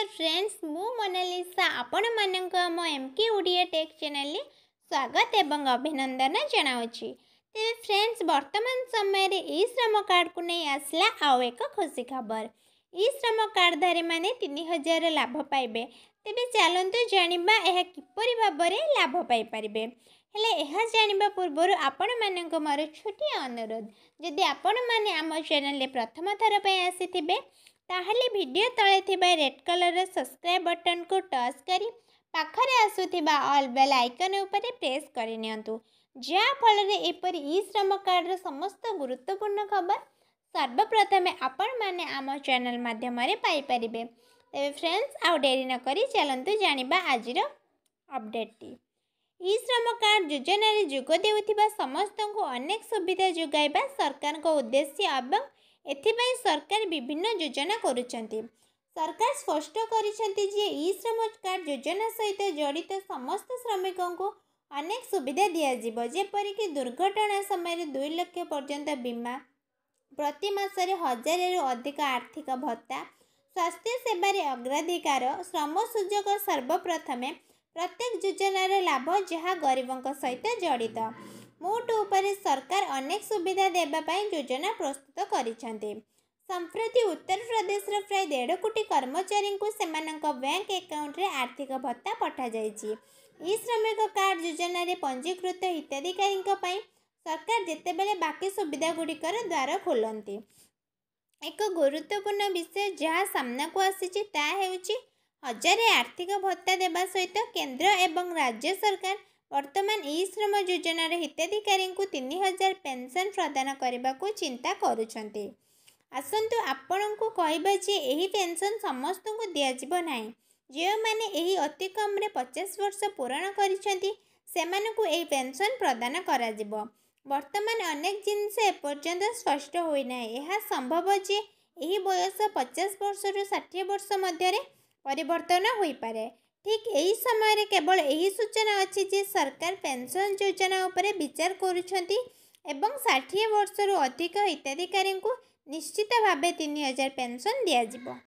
ନମସ୍କାର ଫ୍ରେଣ୍ଡସ୍ ମୁଁ ମୋନାଲିସା ଆପଣମାନଙ୍କୁ ଆମ ଏମ୍ କେ ଓଡ଼ିଆ ଟେକ୍ ଚ୍ୟାନେଲରେ ସ୍ୱାଗତ ଏବଂ ଅଭିନନ୍ଦନ ଜଣାଉଛି ତେବେ ଫ୍ରେଣ୍ଡସ୍ ବର୍ତ୍ତମାନ ସମୟରେ ଇ ଶ୍ରମ କାର୍ଡ଼କୁ ନେଇ ଆସିଲା ଆଉ ଏକ ଖୁସି ଖବର ଇ ଶ୍ରମ କାର୍ଡ଼ଧାରୀମାନେ ତିନି ହଜାର ଲାଭ ପାଇବେ ତେବେ ଚାଲନ୍ତୁ ଜାଣିବା ଏହା କିପରି ଭାବରେ ଲାଭ ପାଇପାରିବେ ହେଲେ ଏହା ଜାଣିବା ପୂର୍ବରୁ ଆପଣମାନଙ୍କୁ ମୋର ଛୋଟିଆ ଅନୁରୋଧ ଯଦି ଆପଣମାନେ ଆମ ଚ୍ୟାନେଲରେ ପ୍ରଥମ ଥର ପାଇଁ ଆସିଥିବେ ତାହେଲେ ଭିଡ଼ିଓ ତଳେ ଥିବା ରେଡ଼୍ କଲର୍ର ସବସ୍କ୍ରାଇବ୍ ବଟନ୍କୁ ଟଚ୍ କରି ପାଖରେ ଆସୁଥିବା ଅଲ୍ ବେଲ୍ ଆଇକନ୍ ଉପରେ ପ୍ରେସ୍ କରିନିଅନ୍ତୁ ଯାହାଫଳରେ ଏପରି ଇ ଶ୍ରମ କାର୍ଡ଼ର ସମସ୍ତ ଗୁରୁତ୍ୱପୂର୍ଣ୍ଣ ଖବର ସର୍ବପ୍ରଥମେ ଆପଣମାନେ ଆମ ଚ୍ୟାନେଲ୍ ମାଧ୍ୟମରେ ପାଇପାରିବେ ତେବେ ଫ୍ରେଣ୍ଡସ୍ ଆଉ ଡେରି ନକରି ଚାଲନ୍ତୁ ଜାଣିବା ଆଜିର ଅପଡ଼େଟ୍ଟି ଇ ଶ୍ରମ କାର୍ଡ଼ ଯୋଜନାରେ ଯୋଗ ଦେଉଥିବା ସମସ୍ତଙ୍କୁ ଅନେକ ସୁବିଧା ଯୋଗାଇବା ସରକାରଙ୍କ ଉଦ୍ଦେଶ୍ୟ ଏବଂ ଏଥିପାଇଁ ସରକାର ବିଭିନ୍ନ ଯୋଜନା କରୁଛନ୍ତି ସରକାର ସ୍ପଷ୍ଟ କରିଛନ୍ତି ଯେ ଇ ଶ୍ରମ କାର୍ଡ଼ ଯୋଜନା ସହିତ ଜଡ଼ିତ ସମସ୍ତ ଶ୍ରମିକଙ୍କୁ ଅନେକ ସୁବିଧା ଦିଆଯିବ ଯେପରିକି ଦୁର୍ଘଟଣା ସମୟରେ ଦୁଇ ଲକ୍ଷ ପର୍ଯ୍ୟନ୍ତ ବୀମା ପ୍ରତି ମାସରେ ହଜାରରୁ ଅଧିକ ଆର୍ଥିକ ଭତ୍ତା ସ୍ୱାସ୍ଥ୍ୟ ସେବାରେ ଅଗ୍ରାଧିକାର ଶ୍ରମ ସୁଯୋଗ ସର୍ବପ୍ରଥମେ ପ୍ରତ୍ୟେକ ଯୋଜନାର ଲାଭ ଯାହା ଗରିବଙ୍କ ସହିତ ଜଡ଼ିତ ମୋଟ ଉପରେ ସରକାର ଅନେକ ସୁବିଧା ଦେବା ପାଇଁ ଯୋଜନା ପ୍ରସ୍ତୁତ କରିଛନ୍ତି ସମ୍ପ୍ରତି ଉତ୍ତରପ୍ରଦେଶର ପ୍ରାୟ ଦେଢ଼ କୋଟି କର୍ମଚାରୀଙ୍କୁ ସେମାନଙ୍କ ବ୍ୟାଙ୍କ ଆକାଉଣ୍ଟରେ ଆର୍ଥିକ ଭତ୍ତା ପଠାଯାଇଛି ଇ ଶ୍ରମିକ କାର୍ଡ଼ ଯୋଜନାରେ ପଞ୍ଜୀକୃତ ହିତାଧିକାରୀଙ୍କ ପାଇଁ ସରକାର ଯେତେବେଳେ ବାକି ସୁବିଧା ଗୁଡ଼ିକର ଦ୍ୱାର ଖୋଲନ୍ତି ଏକ ଗୁରୁତ୍ୱପୂର୍ଣ୍ଣ ବିଷୟ ଯାହା ସାମ୍ନାକୁ ଆସିଛି ତାହା ହେଉଛି ହଜାରେ ଆର୍ଥିକ ଭତ୍ତା ଦେବା ସହିତ କେନ୍ଦ୍ର ଏବଂ ରାଜ୍ୟ ସରକାର ବର୍ତ୍ତମାନ ଇ ଶ୍ରମ ଯୋଜନାର ହିତାଧିକାରୀଙ୍କୁ ତିନି ହଜାର ପେନ୍ସନ୍ ପ୍ରଦାନ କରିବାକୁ ଚିନ୍ତା କରୁଛନ୍ତି ଆସନ୍ତୁ ଆପଣଙ୍କୁ କହିବା ଯେ ଏହି ପେନ୍ସନ୍ ସମସ୍ତଙ୍କୁ ଦିଆଯିବ ନାହିଁ ଯେଉଁମାନେ ଏହି ଅତି କମ୍ରେ ପଚାଶ ବର୍ଷ ପୂରଣ କରିଛନ୍ତି ସେମାନଙ୍କୁ ଏହି ପେନ୍ସନ୍ ପ୍ରଦାନ କରାଯିବ ବର୍ତ୍ତମାନ ଅନେକ ଜିନିଷ ଏପର୍ଯ୍ୟନ୍ତ ସ୍ପଷ୍ଟ ହୋଇନାହିଁ ଏହା ସମ୍ଭବ ଯେ ଏହି ବୟସ ପଚାଶ ବର୍ଷରୁ ଷାଠିଏ ବର୍ଷ ମଧ୍ୟରେ ପରିବର୍ତ୍ତନ ହୋଇପାରେ ঠিক এই সময়ের কেবল এই সূচনা অছি যে সরকার পেনশন যোজনা উপরে বিচার করছেন এবং ষাঠিয়ে বর্ষর অধিক হিতাধিকারী নিশ্চিত ভাবে তিন হাজার পেনশন দিয়াযিব